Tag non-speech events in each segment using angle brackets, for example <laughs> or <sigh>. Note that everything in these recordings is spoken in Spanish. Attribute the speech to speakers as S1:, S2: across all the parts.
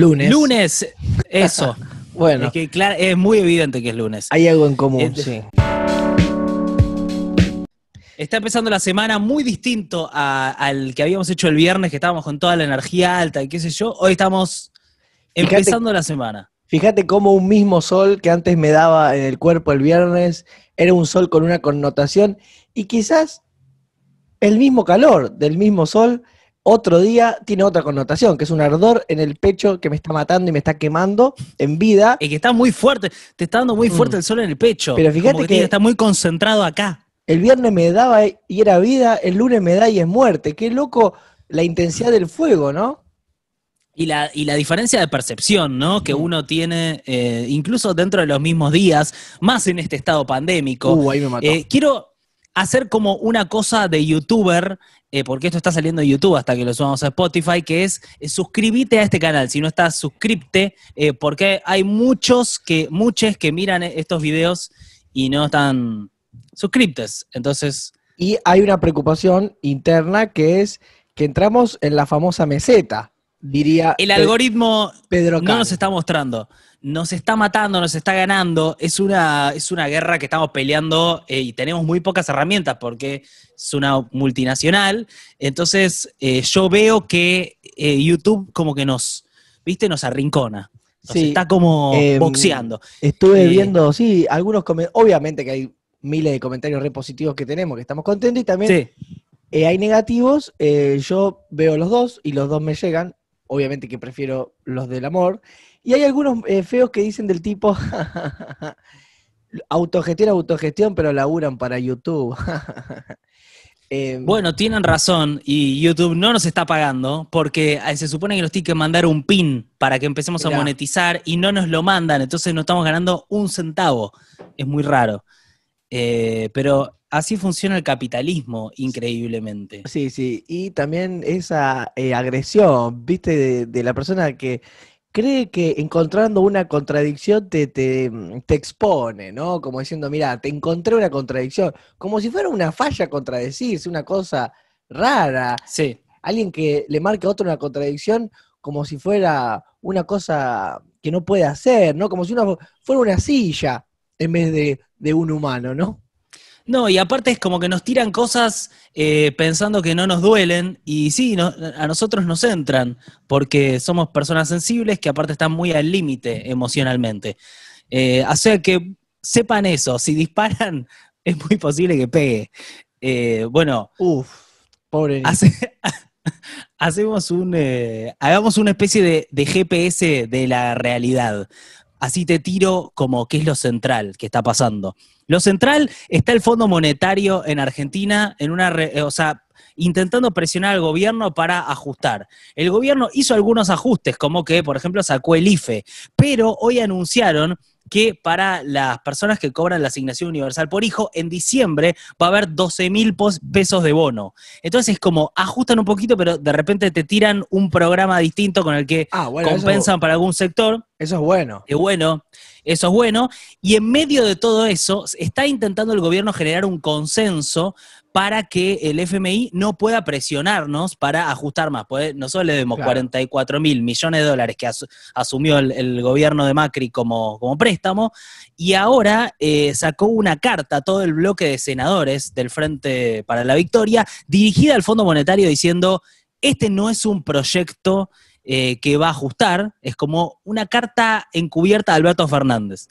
S1: Lunes. Lunes, eso. <laughs> bueno. Es que claro, es muy evidente que es lunes. Hay algo en común, sí. Está empezando la semana muy distinto al que habíamos hecho el viernes, que estábamos con toda la energía alta y qué sé yo. Hoy estamos
S2: empezando la semana. Fíjate cómo un mismo sol que antes me daba en el cuerpo el viernes era un sol con una connotación y quizás el mismo calor del mismo sol otro día tiene otra connotación, que es un ardor en el
S1: pecho que me está matando y me está quemando en vida. Y que está muy fuerte, te está dando muy mm. fuerte el sol en el pecho. Pero fíjate que, está muy concentrado acá.
S2: El viernes me daba y era vida, el lunes me da y es muerte. Qué loco la intensidad del fuego, ¿no?
S1: Y la, y la, diferencia de percepción, ¿no? Que mm. uno tiene, eh, incluso dentro de los mismos días, más en este estado pandémico. Uh, ahí me mató. Eh, quiero, hacer como una cosa de youtuber, eh, porque esto está saliendo de YouTube hasta que lo subamos a Spotify, que es eh, suscríbete a este canal. Si no estás, suscripte eh, porque hay muchos que, muchos que miran estos videos y no están suscriptes. Entonces.
S2: Y hay una preocupación interna que es que entramos en la famosa meseta, diría.
S1: El algoritmo Pedro no nos está mostrando nos está matando, nos está ganando. Es una, es una guerra que estamos peleando eh, y tenemos muy pocas herramientas porque es una multinacional. Entonces, eh, yo veo que eh, YouTube como que nos, viste, nos arrincona. Nos está como em, boxeando. Estuve viendo,
S2: sí, algunos comentarios. Obviamente que hay miles de comentarios re positivos que tenemos, que estamos contentos y también. hay negativos, yo veo los dos y los dos me llegan obviamente que prefiero los del amor. Y hay algunos eh, feos que dicen del tipo, <laughs> autogestión, autogestión, pero laburan para YouTube. <laughs>
S1: Em, bueno, tienen razón y YouTube no nos está pagando porque eh, se supone que nos tiene que mandar un pin para que empecemos a monetizar y no nos lo mandan, entonces no estamos ganando un centavo. Es muy raro. Eh, pero así funciona el capitalismo, increíblemente.
S2: Sí, sí, y también esa eh, agresión, viste, de, la persona que cree que encontrando una contradicción te, te, expone, ¿no? Como diciendo, mira, te encontré una contradicción, como si fuera una falla contradecirse, una cosa rara. Sí. Alguien que le marque a otro una contradicción como si fuera una cosa que no puede hacer, ¿no? Como si fuera una silla en vez de un humano, ¿no?
S1: No, y aparte es como que nos tiran cosas eh, pensando que no nos duelen y sí, a nosotros nos entran porque somos personas sensibles que aparte están muy al límite emocionalmente. Eh, o sea que sepan eso, si disparan <laughs> es muy posible que pegue. Eh, bueno, uff pobre. <laughs> hacemos un, hagamos una especie de, de GPS de la realidad así te tiro como qué es lo central que está pasando. Lo central está el Fondo Monetario en Argentina, en una, eh, o sea, intentando presionar al gobierno para ajustar. El gobierno hizo algunos ajustes, como que, por ejemplo, sacó el IFE, pero hoy anunciaron que para las personas que cobran la asignación universal por hijo, en diciembre va a haber 12 mil pesos de bono. Entonces es como ajustan un poquito, pero de repente te tiran un programa distinto con el que ah, compensan para algún sector. Eso es bueno. Es bueno, eso es bueno. Y en medio de todo eso, está intentando el gobierno generar un consenso para que el FMI no pueda presionarnos para ajustar más. Pues, nosotros le debemos 44 mil millones de dólares que asumió el, gobierno de Macri como, como préstamo y ahora eh, sacó una carta a todo el bloque de senadores del Frente para la Victoria dirigida al Fondo Monetario diciendo, este no es un proyecto eh, que va a ajustar, es como una carta encubierta a Alberto Fernández,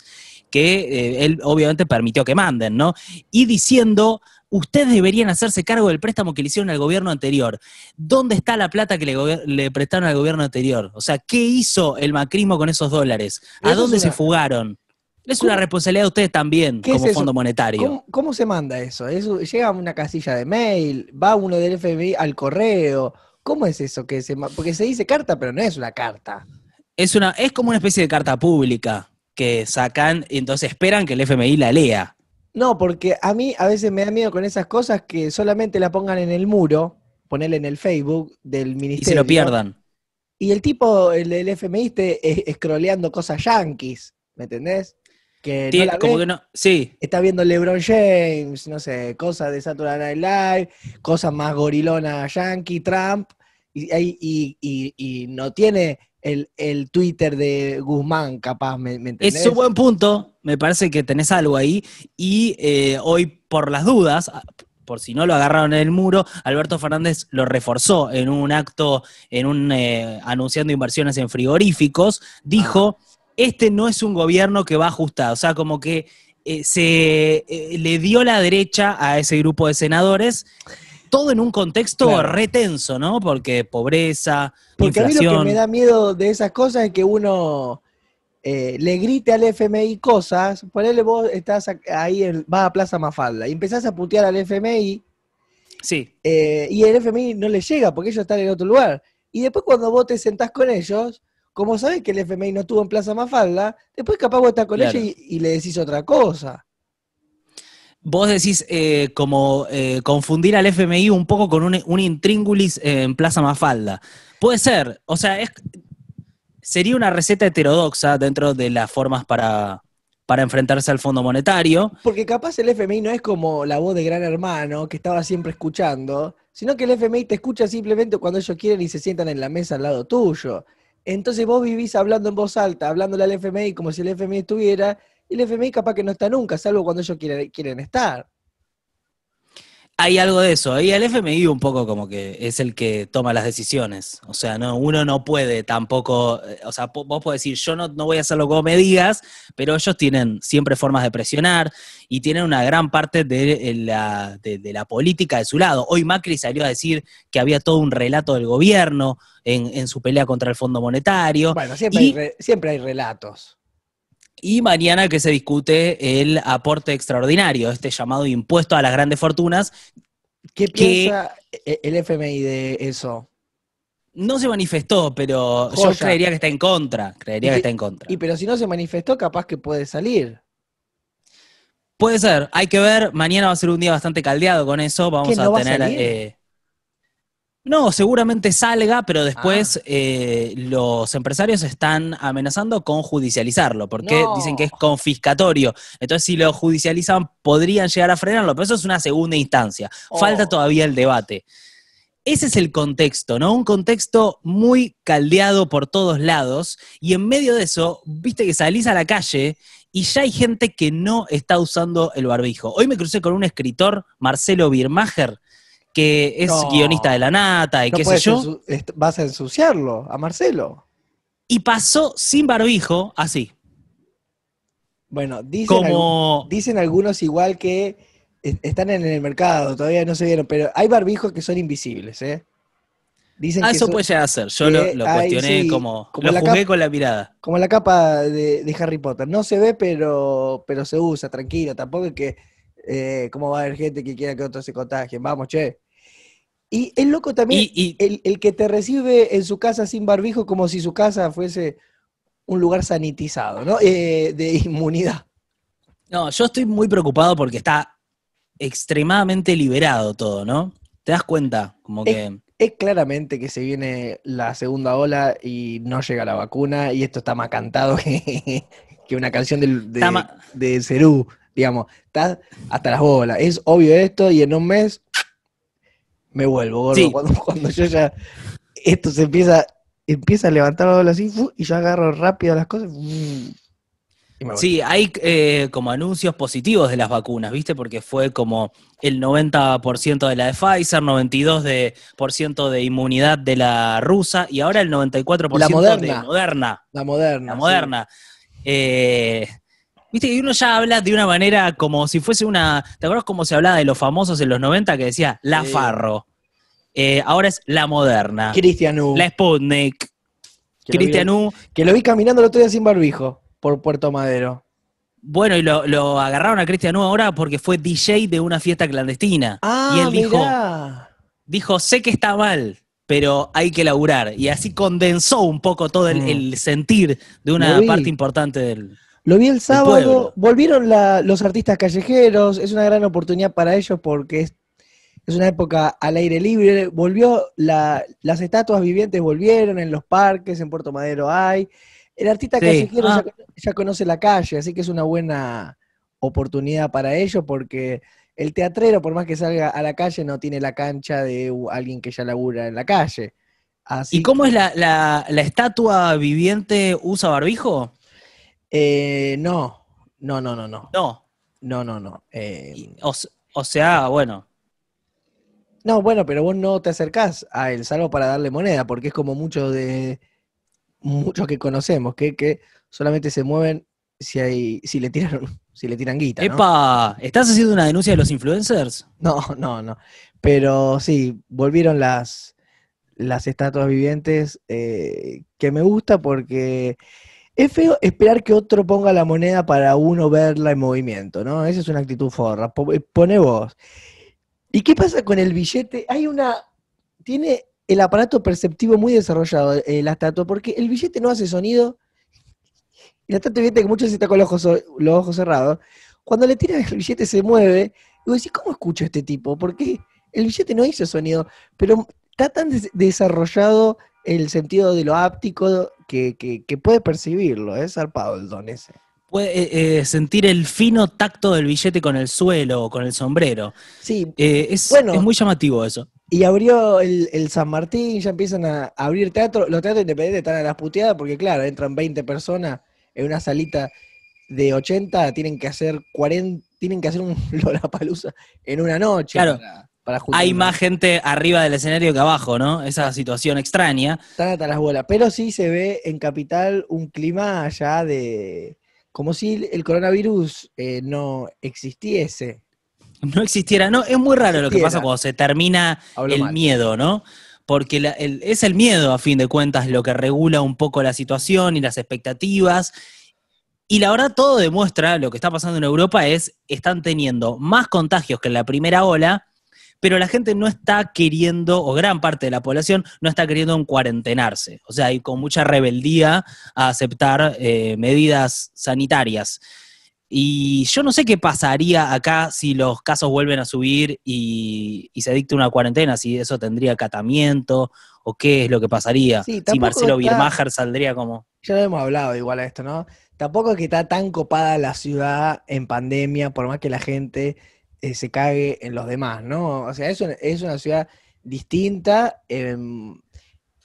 S1: que eh, él obviamente permitió que manden, ¿no? Y diciendo, ustedes deberían hacerse cargo del préstamo que le hicieron al gobierno anterior. ¿Dónde está la plata que le, prestaron al gobierno anterior? O sea, ¿qué hizo el macrismo con esos dólares? ¿A dónde se fugaron? Es una responsabilidad de ustedes también, como Fondo Monetario.
S2: ¿Cómo, se manda eso? Llega una casilla de mail, va uno del FMI al correo. ¿Cómo es eso que porque se dice carta, pero no es una carta?
S1: Es como una especie de carta pública que sacan, y entonces esperan que el FMI la lea.
S2: No, porque a mí a veces me da miedo con esas cosas que solamente la pongan en el muro, ponerle en el Facebook del ministerio. Y se lo pierdan. Y el tipo, el, del FMI, es escroleando cosas yanquis, ¿me entendés?
S1: Que como que no,
S2: sí. Está viendo LeBron James, no sé, cosas de Saturday Night Live, cosas más gorilona yankee, Trump, y, y, y no tiene el, Twitter de Guzmán, capaz, ¿me,
S1: Es un buen punto, me parece que tenés algo ahí. Y eh, hoy, por las dudas, ah, por si no lo agarraron en el muro, Alberto Fernández lo reforzó en un acto, en un eh, anunciando inversiones en frigoríficos, dijo, ah. este no es un gobierno que va ajustado, o sea, como que eh, se le dio la derecha a ese grupo de senadores todo en un contexto retenso, ¿no? Porque pobreza, Porque a mí lo que me da
S2: miedo de esas cosas es que uno eh, le grite al FMI cosas. Ponele vos, estás ahí, en, vas a Plaza Mafalda y empezás a putear al FMI. Sí. Eh, y el FMI no le llega porque ellos están en otro lugar. Y después cuando vos te sentás con ellos, como sabés que el FMI no estuvo en Plaza Mafalda, después capaz vos estás con ellos y, y le decís otra cosa.
S1: Vos decís eh, como eh, confundir al FMI un poco con un, un intríngulis en Plaza Mafalda. Puede ser, o sea, es, sería una receta heterodoxa dentro de las formas para, para enfrentarse al Fondo Monetario.
S2: Porque capaz el FMI no es como la voz de Gran Hermano que estaba siempre escuchando, sino que el FMI te escucha simplemente cuando ellos quieren y se sientan en la mesa al lado tuyo. Entonces vos vivís hablando en voz alta, hablándole al FMI como si el FMI estuviera, el FMI capaz que no está nunca, salvo cuando ellos quieren, quieren estar.
S1: Hay algo de eso. Y el FMI un poco como que es el que toma las decisiones. O sea, no, uno no puede tampoco, eh, o sea, vos podés decir, yo no, no voy a hacer lo que me digas, pero ellos tienen siempre formas de presionar y tienen una gran parte de eh, la, de, la política de su lado. Hoy Macri salió a decir que había todo un relato del gobierno en, su pelea contra el Fondo Monetario. Bueno, siempre,
S2: siempre hay relatos.
S1: Y mañana que se discute el aporte extraordinario, este llamado impuesto a las grandes fortunas. ¿Qué piensa e-, el
S2: FMI de eso?
S1: No se manifestó, pero yo creería que está en contra. Creería que está en contra.
S2: Y pero si no se manifestó, capaz que puede salir.
S1: Puede ser, hay que ver, mañana va a ser un día bastante caldeado con eso, vamos a tener... Eh, no, seguramente salga, pero después ah. eh, los empresarios están amenazando con judicializarlo, porque dicen que es confiscatorio. Entonces, si lo judicializan, podrían llegar a frenarlo, pero eso es una segunda instancia. Falta oh. todavía el debate. Ese es el contexto, ¿no? Un contexto muy caldeado por todos lados. Y en medio de eso, viste que salís a la calle y ya hay gente que no está usando el barbijo. Hoy me crucé con un escritor, Marcelo Birmacher, que es guionista de la nata y qué sé yo.
S2: Vas a ensuciarlo a Marcelo.
S1: Y pasó sin barbijo así.
S2: Bueno, dicen, dicen algunos igual que están en el mercado, todavía no se vieron, pero hay barbijos que son invisibles, ¿eh? Dicen ah, eso puede llegar ser. Yo lo, cuestioné como, Lo jugué con la mirada. Como la capa de, Harry Potter. No se ve, pero, pero se usa, tranquilo. Tampoco es que eh, ¿Cómo va a haber gente que quiera que otros se contagien? Vamos, che. Y el loco también, El, que te recibe en su casa sin barbijo, como si su casa fuese
S1: un lugar sanitizado, ¿no? Eh, de inmunidad. No, yo estoy muy preocupado porque está extremadamente liberado todo, ¿no? ¿Te das cuenta? Como que.
S2: Es, claramente que se viene la segunda ola y no llega la vacuna, y esto está más cantado <laughs> que, una canción del, de, de Cerú digamos, estás hasta las bolas. Es obvio esto y en un mes me
S1: vuelvo, gordo. <laughs>
S2: Cuando, yo ya, esto se empieza, empieza a levantar la bola así y yo agarro rápido las cosas.
S1: Sí, hay eh, como anuncios positivos de las vacunas, ¿viste? Porque fue como el 90% de la de Pfizer, 92% de, inmunidad de la rusa y ahora el 94% la moderna, Moderna. La Moderna. La Moderna. Eh, Viste, y uno ya habla de una manera como si fuese una. ¿Te acuerdas cómo se hablaba de los famosos en los 90 que decía la Farro? Eh, ahora es la moderna. Cristian U. La Sputnik. Cristian U.
S2: Que lo vi caminando el otro día sin barbijo por Puerto Madero.
S1: Bueno, y lo, agarraron a Cristian U ahora porque fue DJ de una fiesta clandestina. Ah, y él dijo: Dijo, sé que está mal, pero hay que laburar. Y así condensó un poco todo el mm. sentir de una parte importante del.
S2: Lo vi el sábado, volvieron los artistas callejeros, es una gran oportunidad para ellos porque es, una época al aire libre, volvió la, las estatuas vivientes, volvieron en los parques, en Puerto Madero hay. El artista callejero ah. ya, conoce la calle, así que es una buena oportunidad para ellos porque el teatrero, por más que salga a la calle, no tiene la cancha de alguien que ya labura en la calle. Así ¿Y cómo es la, la estatua viviente
S1: usa barbijo? Eh, no, no, no, no, no. No. No, no, no. Eh, o, sea, bueno. No, bueno, pero vos
S2: no te acercás a él, salvo para darle moneda, porque es como muchos de muchos que conocemos, que, solamente se mueven si hay, si le tiran, <laughs> si le tiran guita. ¿no?
S1: ¡Epa! ¿Estás haciendo una denuncia de los influencers? No, no, no.
S2: Pero sí, volvieron las, las estatuas vivientes eh, que me gusta porque es feo esperar que otro ponga la moneda para uno verla en movimiento, ¿no? Esa es una actitud forra. Eh, Pone vos. ¿Y qué pasa con el billete? Hay una. Tiene el aparato perceptivo muy desarrollado, la eh, estatua, porque el billete no hace sonido. Y la estatua que muchos está con los ojos, los ojos cerrados. Cuando le tiras el billete se mueve. Y vos decís, ¿cómo escucho a este tipo? Porque el billete no hizo sonido. Pero está tan desarrollado el sentido de lo áptico que, que, puede percibirlo, es zarpado el don ese.
S1: Puede eh, eh, sentir el fino tacto del billete con el suelo o con el sombrero. Sí, eh, es, bueno, es muy llamativo eso. Y
S2: abrió el, San Martín, ya empiezan a abrir teatro. Los teatros independientes están a las puteadas porque, claro, entran 20 personas en una salita de 80, tienen que hacer 40, tienen que hacer un <laughs> palusa en una noche. Claro.
S1: Hay más gente arriba del escenario que abajo, ¿no? Esa situación extraña.
S2: Están hasta las bolas. Pero sí se ve en Capital un clima allá de. como si el coronavirus eh, no existiese.
S1: No existiera, no, es muy raro lo que pasa cuando se termina el miedo, ¿no? porque es el miedo, a fin de cuentas, lo que regula un poco la situación y las expectativas. Y la verdad, todo demuestra lo que está pasando en Europa es, están teniendo más contagios que en la primera ola, pero la gente no está queriendo, o gran parte de la población, no está queriendo en cuarentenarse. O sea, hay con mucha rebeldía a aceptar eh, medidas sanitarias. Y yo no sé qué pasaría acá si los casos vuelven a subir y, se dicta una cuarentena, si eso tendría acatamiento o qué es lo que pasaría. si Marcelo Birmacher saldría como.
S2: Ya lo hemos hablado igual a esto, ¿no? Tampoco que está tan copada la ciudad en pandemia, por más que la gente eh, se cague en los demás, ¿no? O sea, es una, es una ciudad distinta em,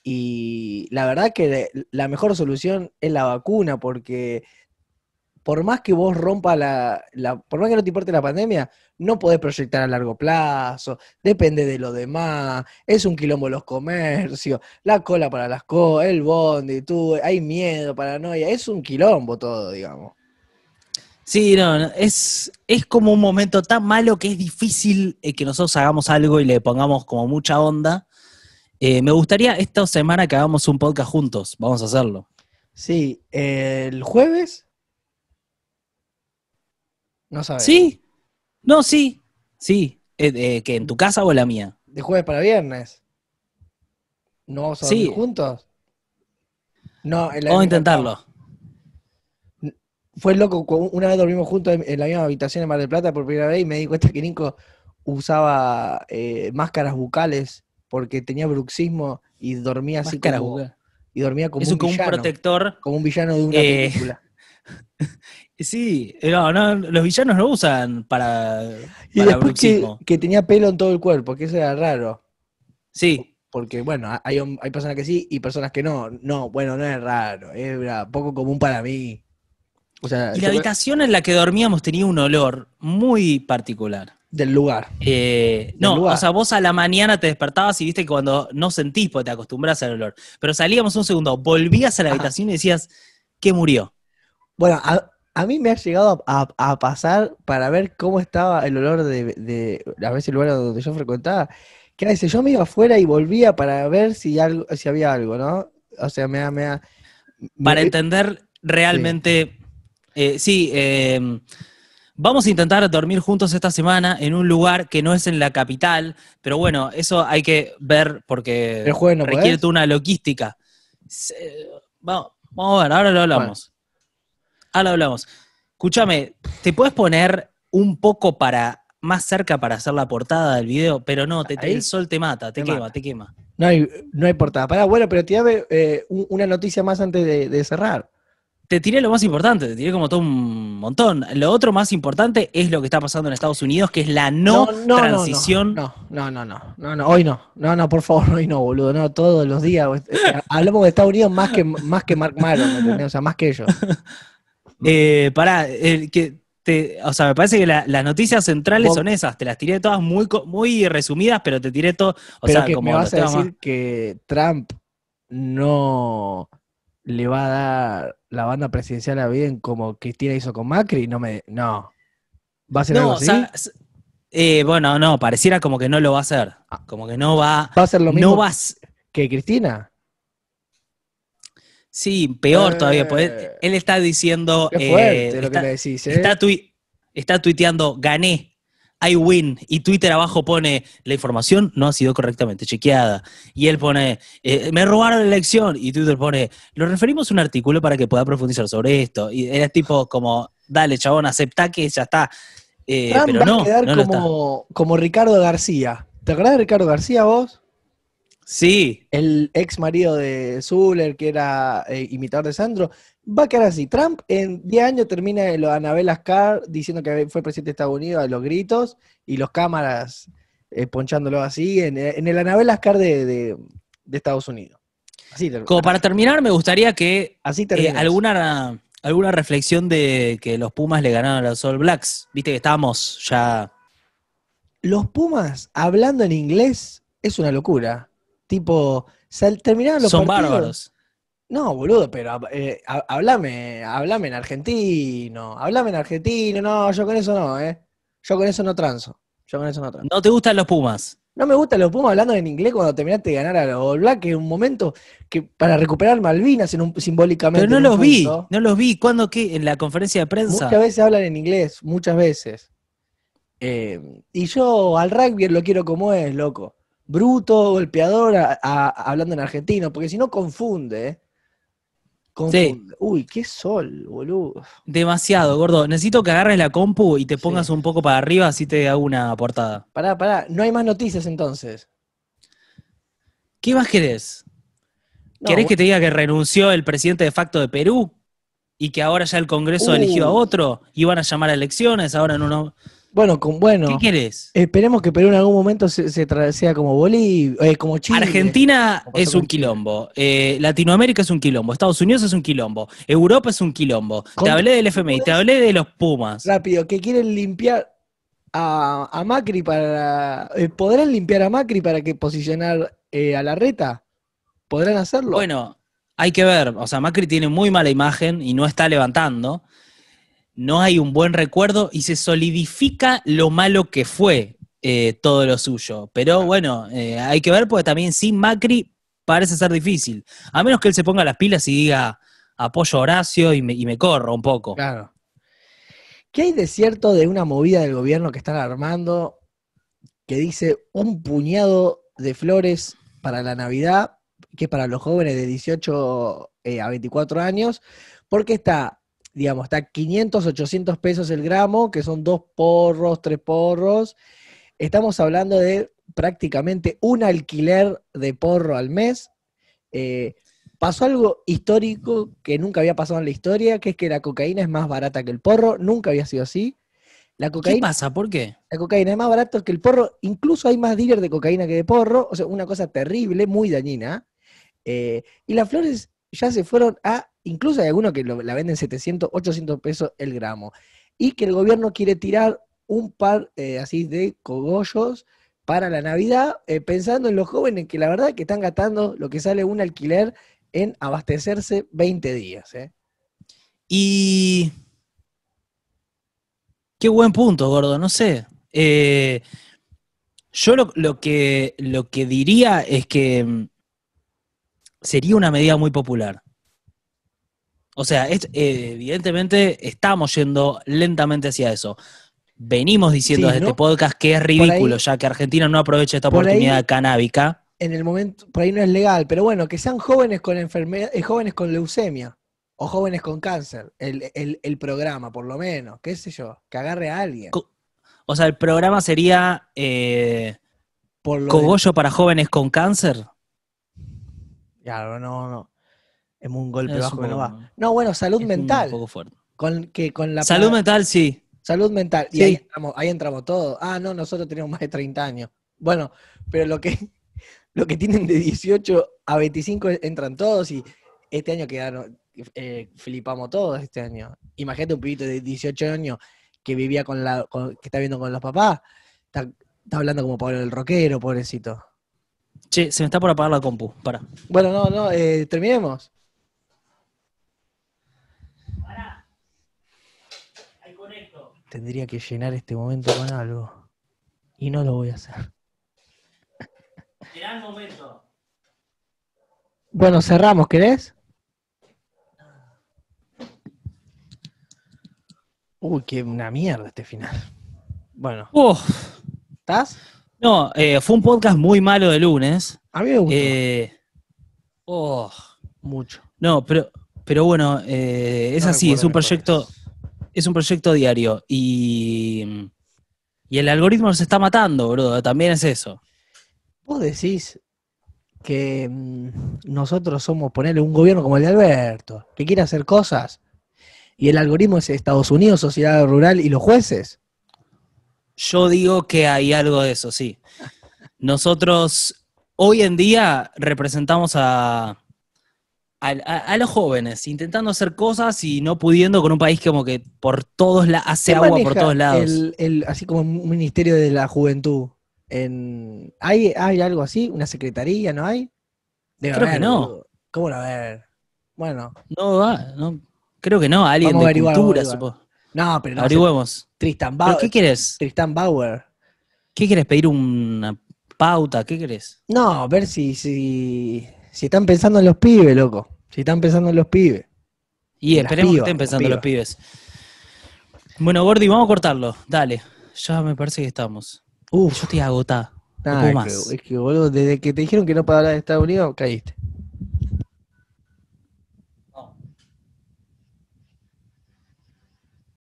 S2: y la verdad que la mejor solución es la vacuna porque por más que vos rompa la, por más que no te importe la pandemia, no podés proyectar a largo plazo, depende de los demás, es un quilombo los comercios, la cola para las cosas, el bondi, tú, hay miedo, paranoia, es un quilombo todo, digamos.
S1: Sí, no, es, es como un momento tan malo que es difícil eh, que nosotros hagamos algo y le pongamos como mucha onda. Eh, me gustaría esta semana que hagamos un podcast juntos, vamos a hacerlo. Sí, el jueves. No sabes. Sí, no, sí, sí. Eh, ¿Que en tu casa o en la mía? De jueves para
S2: viernes. ¿No vamos a sí. juntos? No, vamos a intentarlo fue loco, una vez dormimos juntos en la misma habitación en Mar del Plata por primera vez y me di cuenta que Nico usaba eh, máscaras bucales porque tenía bruxismo y dormía así Y dormía como, un, protector.
S1: Como un villano de una eh, película. <laughs> Sí, eh, no, no, los villanos no usan para, y
S2: que, tenía pelo en todo el cuerpo, que eso era raro. Sí. Porque, bueno, hay, hay personas que sí y personas que no. No, bueno, no es raro, es poco común para mí y la habitación
S1: en la que dormíamos tenía un olor muy particular. Del lugar. Eh, no, o sea, vos a la mañana te despertabas y viste que cuando no sentís, pues te acostumbras al olor. Pero salíamos un segundo, volvías a la habitación y decías, ¿qué murió?
S2: Bueno, a, mí me ha llegado a, pasar para ver cómo estaba el olor de, a veces el lugar donde yo frecuentaba. Que a veces yo me iba afuera y volvía para ver si, algo, si había algo, ¿no? O sea, me ha. Me
S1: Para entender realmente eh, sí, eh, vamos a intentar dormir juntos esta semana en un lugar que no es en la capital, pero bueno, eso hay que ver porque requiere una logística. Eh, vamos, vamos, a ver, ahora lo hablamos. Ahora lo hablamos. Escúchame, ¿te puedes poner un poco para más cerca para hacer la portada del video? Pero no, el sol te mata, te, quema, te quema.
S2: No hay, portada. Pará, bueno, pero te eh, una noticia más antes de
S1: cerrar te tiré lo más importante, te tiré como todo un montón. Lo otro más importante es lo que está pasando en Estados Unidos, que es la no, transición. No, no no no, no, hoy no. No,
S2: no, por favor, hoy no, boludo. No, todos los días. Este, Hablamos de Estados Unidos más que, más que
S1: Mark Maron,
S2: o sea, más que ellos. <laughs>
S1: Eh, pará, el que o sea, me parece que las noticias centrales son esas. Te las tiré todas muy, muy resumidas, pero te tiré todo. O sea, que como me vas a decir
S2: que Trump no le va a dar la banda presidencial a bien como Cristina hizo con Macri, no me. No.
S1: ¿Va a ser algo así? Eh, bueno, no, pareciera como que no lo va a hacer. Ah. Como que no va.
S2: a ser lo mismo no
S1: vas... que Cristina? Sí, peor eh. todavía todavía. Pues, él está diciendo. Eh, está, está tuiteando, gané. I win. Y Twitter abajo pone, la información no ha sido correctamente chequeada. Y él pone, eh, me robaron la elección. Y Twitter pone, lo referimos a un artículo para que pueda profundizar sobre esto. Y era tipo como, dale, chabón, acepta que ya está. Eh, va a quedar como,
S2: como Ricardo García. ¿Te acuerdas de Ricardo García vos? Sí. El ex marido de Zuller, que era eh, imitador de Sandro, va a quedar así. Trump en 10 años termina en lo Anabel Ascar diciendo que fue presidente de Estados Unidos a los gritos y los cámaras eh, ponchándolo así, en, el Anabel Ascar de, Estados Unidos.
S1: Como para terminar, me gustaría que así eh, alguna, alguna reflexión de que los Pumas le ganaron a los All Blacks. Viste que estábamos ya.
S2: Los Pumas hablando en inglés es una locura. Tipo, terminaron los Son bárbaros no, boludo, pero eh, hablame, en argentino, hablame en argentino, no, yo con eso no, ¿eh? Yo con eso no transo, yo con eso no transo.
S1: ¿No te gustan los Pumas?
S2: No me gustan los Pumas hablando en inglés cuando terminaste de ganar a los Black Blacks, que un momento que para recuperar Malvinas en un, simbólicamente. Pero no los vi,
S1: no los vi. ¿Cuándo qué? ¿En la conferencia de prensa? Muchas veces
S2: hablan en inglés, muchas veces. Eh, y yo al rugby lo quiero como es, loco. Bruto, golpeador, hablando en argentino, porque si no confunde, ¿eh? Sí. Uy, qué sol, boludo.
S1: Demasiado, gordo. Necesito que agarres la compu y te pongas un poco para arriba, así te hago una portada.
S2: Pará, pará. No hay más noticias entonces.
S1: ¿Qué más querés? ¿Querés que te diga que renunció el presidente de facto de Perú? Y que ahora ya el Congreso ha uh. eligió a otro y van a llamar a elecciones ahora en bueno,
S2: con bueno. ¿Qué quieres? Esperemos que Perú en algún momento se, sea como Bolivia, eh,
S1: como Chile. Argentina es un quilombo, eh, Latinoamérica es un quilombo, Estados Unidos es un quilombo, Europa es un quilombo. Te hablé del FMI, te hablé de los Pumas.
S2: Rápido, que quieren limpiar a, Macri para... Eh, ¿Podrán limpiar a Macri para que posicionar a la reta?
S1: ¿Podrán hacerlo? Bueno, hay que ver, o sea, Macri tiene muy mala imagen y no está levantando no hay un buen recuerdo y se solidifica lo malo que fue eh, todo lo suyo. Pero bueno, eh, hay que ver porque también sin Macri parece ser difícil. A menos que él se ponga las pilas y diga apoyo a Horacio y me, y me corro un poco. Claro.
S2: ¿Qué hay de cierto de una movida del gobierno que están armando que dice un puñado de flores para la Navidad, que es para los jóvenes de 18 eh, a 24 años? Porque está digamos, está 500, 800 pesos el gramo, que son dos porros, tres porros. Estamos hablando de prácticamente un alquiler de porro al mes. Eh, pasó algo histórico que nunca había pasado en la historia, que es que la cocaína es más barata que el porro, nunca había sido así. La cocaína, ¿Qué pasa? ¿Por qué? La cocaína es más barata que el porro, incluso hay más dealers de cocaína que de porro, o sea, una cosa terrible, muy dañina. Eh, y las flores ya se fueron a incluso hay algunos que la venden 700, 800 pesos el gramo, y que el gobierno quiere tirar un par eh, así de cogollos para la Navidad, eh, pensando en los jóvenes que la verdad que están gastando lo que sale un alquiler en abastecerse 20 días.
S1: ¿eh? Y... Qué buen punto, gordo, no sé. yo lo, que, lo que diría es que mm, sería una medida muy popular. O sea, evidentemente estamos yendo lentamente hacia eso. Venimos diciendo desde este podcast que es ridículo ya que Argentina no aprovecha esta oportunidad canábica.
S2: En el momento, por ahí no es legal, pero bueno, que sean jóvenes con enfermedad, eh, jóvenes con leucemia o jóvenes con cáncer, el, programa, por lo menos, qué sé yo, que agarre a alguien.
S1: O sea, el programa sería eh, Cogollo para jóvenes con cáncer. Claro, no, no. Es un golpe bajo que no va.
S2: No, bueno, salud mental. Con, que, con la salud
S1: mental, sí.
S2: Salud mental. Y ahí entramos, todos. Ah, no, nosotros tenemos más de 30 años. Bueno, pero lo que, <laughs> lo que tienen de 18 a 25 entran todos y este año quedaron, eh, flipamos todos este año. Imagínate un pibito de 18 años que vivía con la, que está viendo con los papás. Está, hablando como Pablo el rockero, pobrecito.
S1: Che, se me está por apagar la compu, para.
S2: Bueno, no, no, eh, terminemos.
S1: tendría que llenar este
S2: momento con algo. Y no lo voy a hacer. Gran momento. Bueno, cerramos, ¿querés?
S1: Uy, qué una mierda este final. Bueno. ¿Estás? No, eh, fue un podcast muy malo de lunes. A mí me gustó. Eh, oh. Mucho. No, pero, pero bueno, eh, es así, es un proyecto es un proyecto diario y, y el algoritmo se está matando, bro, también es eso.
S2: Vos decís que mm, nosotros somos, ponerle un gobierno como el de Alberto, que quiere hacer cosas, y el algoritmo es Estados Unidos, sociedad rural y los jueces.
S1: Yo digo que hay algo de eso, sí. Nosotros hoy en día representamos a, a, los jóvenes intentando hacer cosas y no pudiendo con un país como que por todos la, hace agua por todos lados.
S2: El, así como un ministerio de la juventud. ¿hay, ¿Hay algo así? ¿Una secretaría?
S1: ¿No hay? creo que no.
S2: ¿Cómo lo ver? Bueno.
S1: No va, no. Creo que no, alguien de cultura, supongo.
S2: No, pero no.
S1: Tristan Bauer. ¿Qué quieres? Tristan Bauer. ¿Qué quieres? ¿Pedir una pauta? ¿Qué quieres No, a
S2: ver si, si si están pensando en los pibes, loco. Si están pensando en los pibes. Y esperemos que estén pensando en los
S1: pibes. Bueno, Gordi, vamos a cortarlo. Dale. Ya me parece que estamos. Uf, yo estoy agotado.
S2: no es, más. es que, boludo, desde que te dijeron que no para hablar de Estados Unidos, caíste.